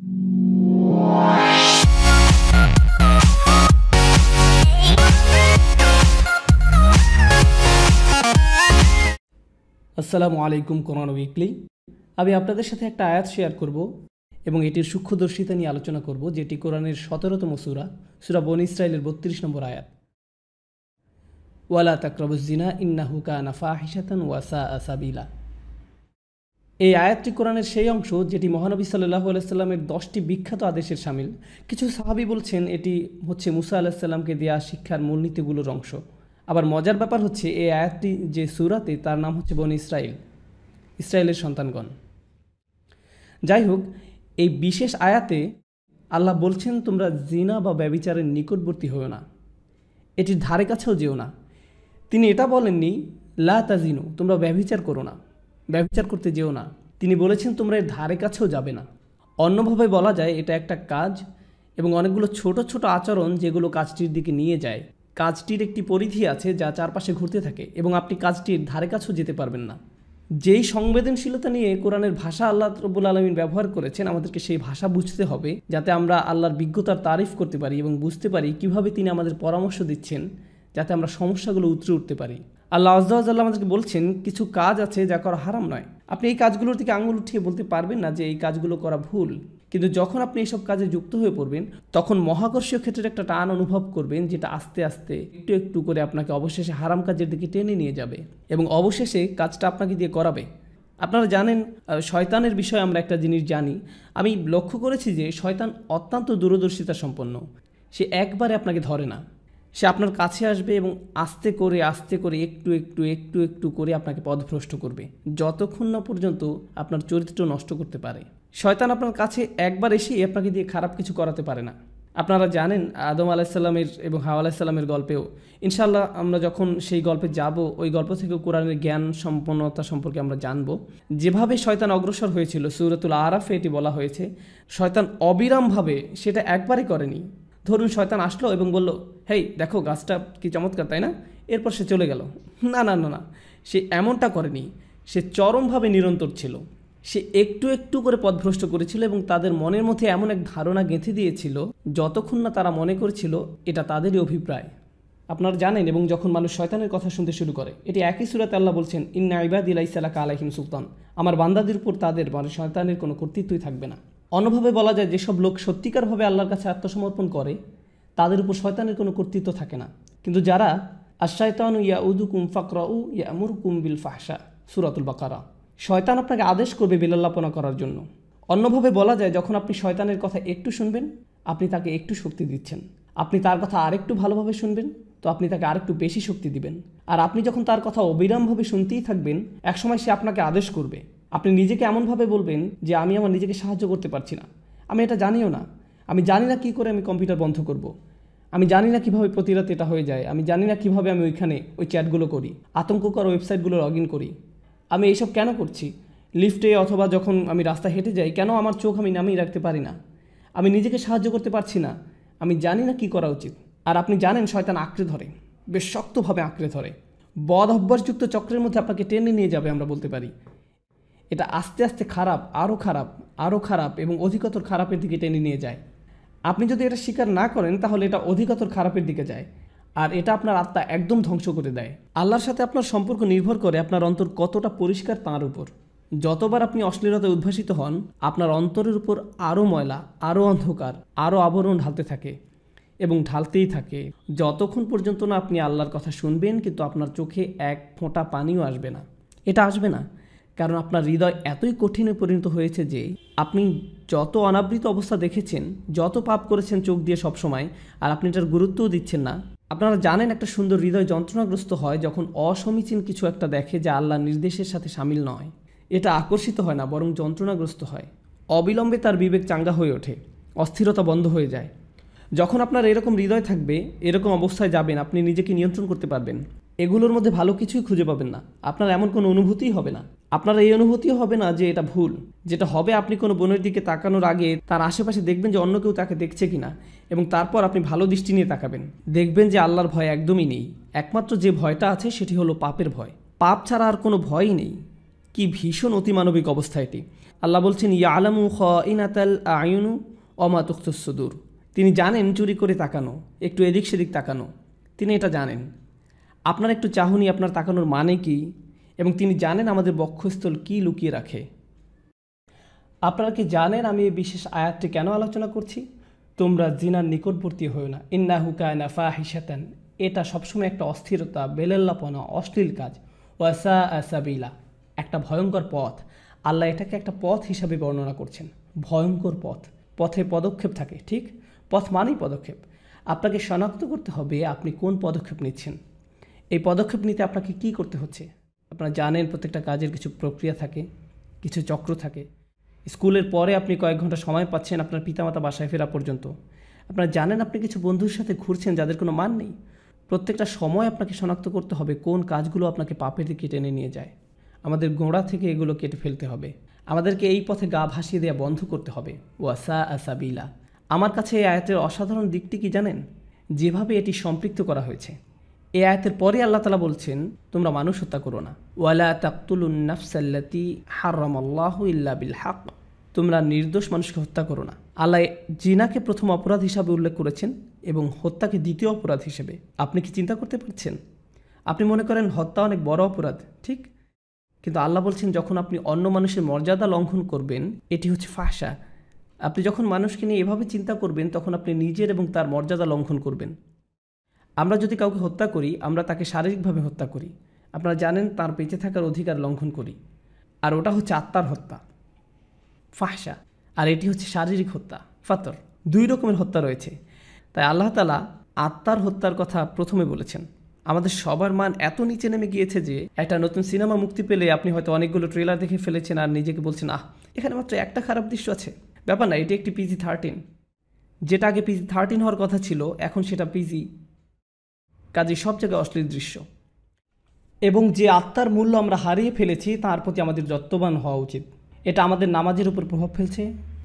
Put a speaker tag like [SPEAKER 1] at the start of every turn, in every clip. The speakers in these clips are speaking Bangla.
[SPEAKER 1] আসসালামু আলাইকুম কোরআন উইকলি আমি আপনাদের সাথে একটা আয়াত শেয়ার করব এবং এটির সূক্ষ্মদর্শিতা নিয়ে আলোচনা করব যেটি কোরআনের সতেরোতম সুরা সুরা বন ইসরায়েলের বত্রিশ নম্বর আয়াত ওয়ালা ইন্না হুকা নাফা হিসাতান ওয়াসা আসাবিলা এই আয়াতটি কোরআনের সেই অংশ যেটি মহানবী সাল্লাহ আলাইস্লামের দশটি বিখ্যাত আদেশের সামিল কিছু সাহাবি বলছেন এটি হচ্ছে মুসা আলাহিসাল্লামকে দেয়া শিক্ষার মূলনীতিগুলোর অংশ আবার মজার ব্যাপার হচ্ছে এই আয়াতটি যে সুরাতে তার নাম হচ্ছে বন ইসরায়েল ইসরায়েলের সন্তানগণ যাই হোক এই বিশেষ আয়াতে আল্লাহ বলছেন তোমরা জিনা বা ব্যবিচারের নিকটবর্তী হও না এটির ধারে কাছেও যেও না তিনি এটা বলেননি লা তাজিনু তোমরা ব্যবিচার করো না ব্যবচার করতে যেও না তিনি বলেছেন তোমরা এর ধারে কাছেও যাবে না অন্যভাবে বলা যায় এটা একটা কাজ এবং অনেকগুলো ছোট ছোট আচরণ যেগুলো কাজটির দিকে নিয়ে যায় কাজটির একটি পরিধি আছে যা চারপাশে ঘুরতে থাকে এবং আপনি কাজটির ধারে কাছেও যেতে পারবেন না যেই সংবেদনশীলতা নিয়ে কোরআনের ভাষা আল্লাহ রবুল আলমিন ব্যবহার করেছেন আমাদেরকে সেই ভাষা বুঝতে হবে যাতে আমরা আল্লাহর বিজ্ঞতার তারিফ করতে পারি এবং বুঝতে পারি কিভাবে তিনি আমাদের পরামর্শ দিচ্ছেন যাতে আমরা সমস্যাগুলো উতরে উঠতে পারি আল্লাহ আজ্লাহ আমাদেরকে বলছেন কিছু কাজ আছে যা করা হারাম নয় আপনি এই কাজগুলোর দিকে আঙুল উঠিয়ে বলতে পারবেন না যে এই কাজগুলো করা ভুল কিন্তু যখন আপনি এইসব কাজে যুক্ত হয়ে পড়বেন তখন মহাকর্ষীয় ক্ষেত্রে একটা টান অনুভব করবেন যেটা আস্তে আস্তে একটু একটু করে আপনাকে অবশেষে হারাম কাজের দিকে টেনে নিয়ে যাবে এবং অবশেষে কাজটা আপনাকে দিয়ে করাবে আপনারা জানেন শয়তানের বিষয়ে আমরা একটা জিনিস জানি আমি লক্ষ্য করেছি যে শয়তান অত্যন্ত দূরদর্শিতা সম্পন্ন সে একবারে আপনাকে ধরে না সে আপনার কাছে আসবে এবং আস্তে করে আস্তে করে একটু একটু একটু একটু করে আপনাকে পদভ্রষ্ট করবে যতক্ষণ না পর্যন্ত আপনার চরিত্র নষ্ট করতে পারে শয়তান আপনার কাছে একবার এসে আপনাকে দিয়ে খারাপ কিছু করাতে পারে না আপনারা জানেন আদম আলাহিসাল্লামের এবং হাওয়া আলাহিসাল্লামের গল্পেও ইনশাল্লাহ আমরা যখন সেই গল্পে যাব ওই গল্প থেকে কোরআনের জ্ঞান সম্পন্নতা সম্পর্কে আমরা জানব যেভাবে শয়তান অগ্রসর হয়েছিল সুরতুল আরাফে এটি বলা হয়েছে শয়তান অবিরামভাবে সেটা একবারই করেনি ধরুন শয়তান আসলো এবং বলল হেই দেখো গাছটা কি চমৎকার তাই না এরপর সে চলে গেল না না না না সে এমনটা করেনি সে চরমভাবে নিরন্তর ছিল সে একটু একটু করে পথভ্রষ্ট করেছিল এবং তাদের মনের মধ্যে এমন এক ধারণা গেঁথে দিয়েছিল যতক্ষণ না তারা মনে করেছিল এটা তাদেরই অভিপ্রায় আপনারা জানেন এবং যখন মানুষ শয়তানের কথা শুনতে শুরু করে এটি একই সুরাতে আল্লাহ বলছেন ইন্না ইবাদ ইলাইসালাকা আলাহিম সুলতান আমার বান্দাদের উপর তাদের মানে শয়তানের কোনো কর্তৃত্বই থাকবে না অন্যভাবে বলা যায় যেসব লোক সত্যিকারভাবে আল্লাহর কাছে আত্মসমর্পণ করে তাদের উপর শয়তানের কোনো কর্তৃত্ব থাকে না কিন্তু যারা আশায়তানু ইয়া উদু কুম উদুকুম উ ইয়া কুম বিল ফাহসা সুরাতুল বাকারা শয়তান আপনাকে আদেশ করবে বিলাল্লাপনা করার জন্য অন্যভাবে বলা যায় যখন আপনি শয়তানের কথা একটু শুনবেন আপনি তাকে একটু শক্তি দিচ্ছেন আপনি তার কথা আরেকটু ভালোভাবে শুনবেন তো আপনি তাকে আরেকটু বেশি শক্তি দিবেন আর আপনি যখন তার কথা অবিরামভাবে শুনতেই থাকবেন একসময় সে আপনাকে আদেশ করবে আপনি নিজেকে এমনভাবে বলবেন যে আমি আমার নিজেকে সাহায্য করতে পারছি না আমি এটা জানিও না আমি জানি না কী করে আমি কম্পিউটার বন্ধ করব। আমি জানি না কীভাবে প্রতি রাতে এটা হয়ে যায় আমি জানি না কীভাবে আমি ওইখানে ওই চ্যাটগুলো করি আতঙ্ককর ওয়েবসাইটগুলো লগ ইন করি আমি এইসব কেন করছি লিফটে অথবা যখন আমি রাস্তা হেঁটে যাই কেন আমার চোখ আমি নামিয়ে রাখতে পারি না আমি নিজেকে সাহায্য করতে পারছি না আমি জানি না কি করা উচিত আর আপনি জানেন শয়তান আঁকড়ে ধরে বেশ শক্তভাবে আঁকড়ে ধরে বদ অভ্যাসযুক্ত চক্রের মধ্যে আপনাকে টেনে নিয়ে যাবে আমরা বলতে পারি এটা আস্তে আস্তে খারাপ আরও খারাপ আরও খারাপ এবং অধিকতর খারাপের দিকে টেনে নিয়ে যায় আপনি যদি এটা স্বীকার না করেন তাহলে এটা অধিকতর খারাপের দিকে যায় আর এটা আপনার আত্মা একদম ধ্বংস করে দেয় আল্লাহর সাথে আপনার সম্পর্ক নির্ভর করে আপনার অন্তর কতটা পরিষ্কার তাঁর উপর যতবার আপনি অশ্লীলতায় উদ্ভাসিত হন আপনার অন্তরের উপর আরও ময়লা আরও অন্ধকার আরও আবরণ ঢালতে থাকে এবং ঢালতেই থাকে যতক্ষণ পর্যন্ত না আপনি আল্লাহর কথা শুনবেন কিন্তু আপনার চোখে এক ফোঁটা পানিও আসবে না এটা আসবে না কারণ আপনার হৃদয় এতই কঠিনে পরিণত হয়েছে যে আপনি যত অনাবৃত অবস্থা দেখেছেন যত পাপ করেছেন চোখ দিয়ে সবসময় আর আপনি এটার গুরুত্বও দিচ্ছেন না আপনারা জানেন একটা সুন্দর হৃদয় যন্ত্রণাগ্রস্ত হয় যখন অসমীচীন কিছু একটা দেখে যা আল্লাহ নির্দেশের সাথে সামিল নয় এটা আকর্ষিত হয় না বরং যন্ত্রণাগ্রস্ত হয় অবিলম্বে তার বিবেক চাঙ্গা হয়ে ওঠে অস্থিরতা বন্ধ হয়ে যায় যখন আপনার এরকম হৃদয় থাকবে এরকম অবস্থায় যাবেন আপনি নিজেকে নিয়ন্ত্রণ করতে পারবেন এগুলোর মধ্যে ভালো কিছুই খুঁজে পাবেন না আপনার এমন কোনো অনুভূতিই হবে না আপনার এই অনুভূতিও হবে না যে এটা ভুল যেটা হবে আপনি কোনো বোনের দিকে তাকানোর আগে তার আশেপাশে দেখবেন যে অন্য কেউ তাকে দেখছে কিনা এবং তারপর আপনি ভালো দৃষ্টি নিয়ে তাকাবেন দেখবেন যে আল্লাহর ভয় একদমই নেই একমাত্র যে ভয়টা আছে সেটি হলো পাপের ভয় পাপ ছাড়া আর কোনো ভয়ই নেই কি ভীষণ অতিমানবিক অবস্থা এটি আল্লাহ বলছেন ইয়া আলামু খ আয়ুনু অমা তুখতুসুদূর তিনি জানেন চুরি করে তাকানো একটু এদিক সেদিক তাকানো তিনি এটা জানেন আপনার একটু চাহনি আপনার তাকানোর মানে কি এবং তিনি জানেন আমাদের বক্ষস্থল কি লুকিয়ে রাখে আপনারা কি জানেন আমি এই বিশেষ আয়াতটি কেন আলোচনা করছি তোমরা জিনার নিকটবর্তী হও না ইন্না হুকায়না ফাহিসাতেন এটা সবসময় একটা অস্থিরতা বেলেল্লাপনা অশ্লীল কাজ ওয়াসা আসাবিলা একটা ভয়ঙ্কর পথ আল্লাহ এটাকে একটা পথ হিসাবে বর্ণনা করছেন ভয়ঙ্কর পথ পথে পদক্ষেপ থাকে ঠিক পথ মানেই পদক্ষেপ আপনাকে শনাক্ত করতে হবে আপনি কোন পদক্ষেপ নিচ্ছেন এই পদক্ষেপ নিতে আপনাকে কি করতে হচ্ছে আপনারা জানেন প্রত্যেকটা কাজের কিছু প্রক্রিয়া থাকে কিছু চক্র থাকে স্কুলের পরে আপনি কয়েক ঘন্টা সময় পাচ্ছেন আপনার পিতামাতা বাসায় ফেরা পর্যন্ত আপনারা জানেন আপনি কিছু বন্ধুর সাথে ঘুরছেন যাদের কোনো মান নেই প্রত্যেকটা সময় আপনাকে শনাক্ত করতে হবে কোন কাজগুলো আপনাকে পাপের দিকে টেনে নিয়ে যায় আমাদের গোড়া থেকে এগুলো কেটে ফেলতে হবে আমাদেরকে এই পথে গা ভাসিয়ে দেওয়া বন্ধ করতে হবে ওয়াসা বিলা আমার কাছে এই আয়াতের অসাধারণ দিকটি কি জানেন যেভাবে এটি সম্পৃক্ত করা হয়েছে এ আয়াতের পরে আল্লাহ তালা বলছেন তোমরা মানুষ হত্যা করো না ওয়ালা তাকতুলনাফসাল্লাতি হারাম আল্লাহ ইল্লা বিল হাক তোমরা নির্দোষ মানুষকে হত্যা করো না আল্লাহ জিনাকে প্রথম অপরাধ হিসাবে উল্লেখ করেছেন এবং হত্যাকে দ্বিতীয় অপরাধ হিসেবে আপনি কি চিন্তা করতে পারছেন আপনি মনে করেন হত্যা অনেক বড় অপরাধ ঠিক কিন্তু আল্লাহ বলছেন যখন আপনি অন্য মানুষের মর্যাদা লঙ্ঘন করবেন এটি হচ্ছে ফাঁসা আপনি যখন মানুষকে নিয়ে এভাবে চিন্তা করবেন তখন আপনি নিজের এবং তার মর্যাদা লঙ্ঘন করবেন আমরা যদি কাউকে হত্যা করি আমরা তাকে শারীরিকভাবে হত্যা করি আপনারা জানেন তার বেঁচে থাকার অধিকার লঙ্ঘন করি আর ওটা হচ্ছে আত্মার হত্যা ফাহসা আর এটি হচ্ছে শারীরিক হত্যা ফাতর দুই রকমের হত্যা রয়েছে তাই আল্লাহ তালা আত্মার হত্যার কথা প্রথমে বলেছেন আমাদের সবার মান এত নিচে নেমে গিয়েছে যে একটা নতুন সিনেমা মুক্তি পেলে আপনি হয়তো অনেকগুলো ট্রেলার দেখে ফেলেছেন আর নিজেকে বলছেন আহ এখানে মাত্র একটা খারাপ দৃশ্য আছে ব্যাপার না এটি একটি পিজি থার্টিন যেটা আগে পিজি থার্টিন হওয়ার কথা ছিল এখন সেটা পিজি কাজে সব জায়গায় অশ্লীল দৃশ্য এবং যে আত্মার মূল্য আমরা হারিয়ে ফেলেছি তার প্রতি আমাদের যত্নবান হওয়া উচিত এটা আমাদের নামাজের উপর প্রভাব ফেলছে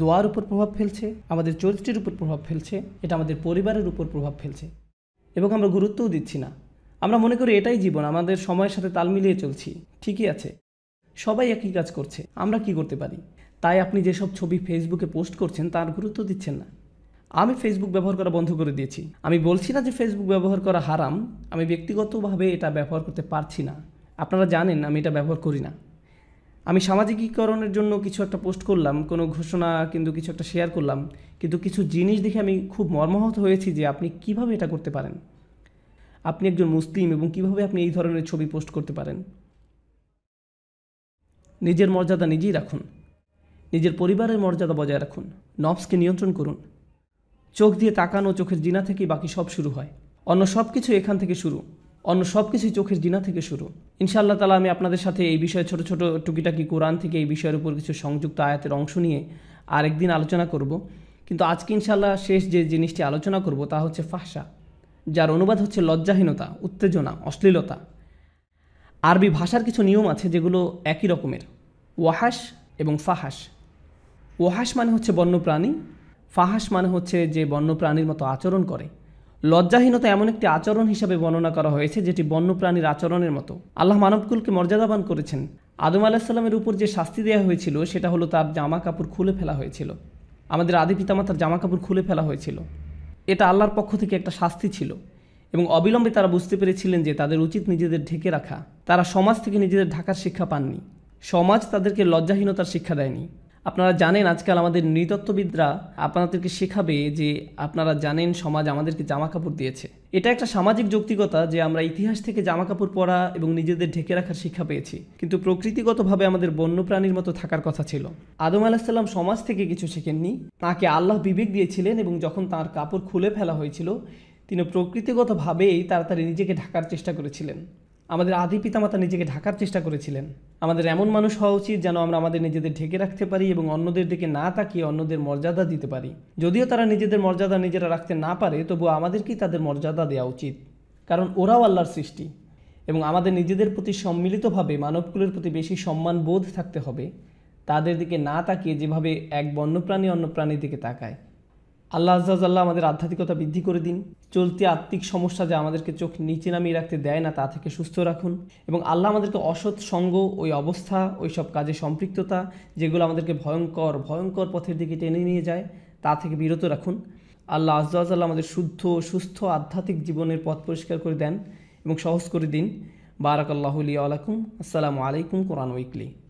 [SPEAKER 1] দোয়ার উপর প্রভাব ফেলছে আমাদের চরিত্রের উপর প্রভাব ফেলছে এটা আমাদের পরিবারের উপর প্রভাব ফেলছে এবং আমরা গুরুত্বও দিচ্ছি না আমরা মনে করি এটাই জীবন আমাদের সময়ের সাথে তাল মিলিয়ে চলছি ঠিকই আছে সবাই একই কাজ করছে আমরা কি করতে পারি তাই আপনি যেসব ছবি ফেসবুকে পোস্ট করছেন তার গুরুত্ব দিচ্ছেন না আমি ফেসবুক ব্যবহার করা বন্ধ করে দিয়েছি আমি বলছি না যে ফেসবুক ব্যবহার করা হারাম আমি ব্যক্তিগতভাবে এটা ব্যবহার করতে পারছি না আপনারা জানেন আমি এটা ব্যবহার করি না আমি সামাজিকীকরণের জন্য কিছু একটা পোস্ট করলাম কোনো ঘোষণা কিন্তু কিছু একটা শেয়ার করলাম কিন্তু কিছু জিনিস দেখে আমি খুব মর্মাহত হয়েছি যে আপনি কিভাবে এটা করতে পারেন আপনি একজন মুসলিম এবং কিভাবে আপনি এই ধরনের ছবি পোস্ট করতে পারেন নিজের মর্যাদা নিজেই রাখুন নিজের পরিবারের মর্যাদা বজায় রাখুন নবসকে নিয়ন্ত্রণ করুন চোখ দিয়ে তাকানো চোখের জিনা থেকেই বাকি সব শুরু হয় অন্য সব কিছু এখান থেকে শুরু অন্য সব কিছুই চোখের জিনা থেকে শুরু ইনশাআল্লাহ তালা আমি আপনাদের সাথে এই বিষয়ে ছোট ছোট টুকিটাকি কোরআন থেকে এই বিষয়ের উপর কিছু সংযুক্ত আয়াতের অংশ নিয়ে আরেকদিন আলোচনা করব কিন্তু আজকে ইনশাআল্লাহ শেষ যে জিনিসটি আলোচনা করব তা হচ্ছে ফাঁসা যার অনুবাদ হচ্ছে লজ্জাহীনতা উত্তেজনা অশ্লীলতা আরবি ভাষার কিছু নিয়ম আছে যেগুলো একই রকমের ওয়াহাস এবং ফাহাস ওয়াহাস মানে হচ্ছে বন্যপ্রাণী ফাহাস মানে হচ্ছে যে বন্যপ্রাণীর মতো আচরণ করে লজ্জাহীনতা এমন একটি আচরণ হিসাবে বর্ণনা করা হয়েছে যেটি বন্যপ্রাণীর আচরণের মতো আল্লাহ মানবকুলকে মর্যাদাবান করেছেন আদম আলাহিসাল্লামের উপর যে শাস্তি দেওয়া হয়েছিল সেটা হলো তার জামা কাপড় খুলে ফেলা হয়েছিল আমাদের আদি পিতামাতার জামা কাপড় খুলে ফেলা হয়েছিল এটা আল্লাহর পক্ষ থেকে একটা শাস্তি ছিল এবং অবিলম্বে তারা বুঝতে পেরেছিলেন যে তাদের উচিত নিজেদের ঢেকে রাখা তারা সমাজ থেকে নিজেদের ঢাকার শিক্ষা পাননি সমাজ তাদেরকে লজ্জাহীনতার শিক্ষা দেয়নি আপনারা জানেন আজকাল আমাদের নৃতত্ত্ববিদরা আপনাদেরকে শেখাবে যে আপনারা জানেন সমাজ আমাদেরকে জামা কাপড় দিয়েছে এটা একটা সামাজিক যৌক্তিকতা যে আমরা ইতিহাস থেকে জামা কাপড় পরা এবং নিজেদের ঢেকে রাখার শিক্ষা পেয়েছি কিন্তু প্রকৃতিগতভাবে আমাদের বন্য প্রাণীর মতো থাকার কথা ছিল আদম আলাহিসাল্লাম সমাজ থেকে কিছু শেখেননি তাকে আল্লাহ বিবেক দিয়েছিলেন এবং যখন তার কাপড় খুলে ফেলা হয়েছিল তিনি প্রকৃতিগতভাবেই তাড়াতাড়ি নিজেকে ঢাকার চেষ্টা করেছিলেন আমাদের আদি পিতামাতা নিজেকে ঢাকার চেষ্টা করেছিলেন আমাদের এমন মানুষ হওয়া উচিত যেন আমরা আমাদের নিজেদের ঢেকে রাখতে পারি এবং অন্যদের দিকে না তাকিয়ে অন্যদের মর্যাদা দিতে পারি যদিও তারা নিজেদের মর্যাদা নিজেরা রাখতে না পারে তবুও আমাদেরকেই তাদের মর্যাদা দেওয়া উচিত কারণ ওরাও আল্লাহর সৃষ্টি এবং আমাদের নিজেদের প্রতি সম্মিলিতভাবে মানবকুলের প্রতি বেশি সম্মান বোধ থাকতে হবে তাদের দিকে না তাকিয়ে যেভাবে এক বন্যপ্রাণী অন্য প্রাণীর দিকে তাকায় আল্লাহ আজ্লাহ আমাদের আধ্যাত্মিকতা বৃদ্ধি করে দিন চলতি আত্মিক সমস্যা যা আমাদেরকে চোখ নিচে নামিয়ে রাখতে দেয় না তা থেকে সুস্থ রাখুন এবং আল্লাহ আমাদেরকে অসৎ সঙ্গ ওই অবস্থা ওই সব কাজে সম্পৃক্ততা যেগুলো আমাদেরকে ভয়ঙ্কর ভয়ঙ্কর পথের দিকে টেনে নিয়ে যায় তা থেকে বিরত রাখুন আল্লাহ আজ্লাহ আমাদের শুদ্ধ সুস্থ আধ্যাত্মিক জীবনের পথ পরিষ্কার করে দেন এবং সহজ করে দিন বারাকাল্লাহ আলাইকুম আসসালামু আলাইকুম কোরআন উইকলি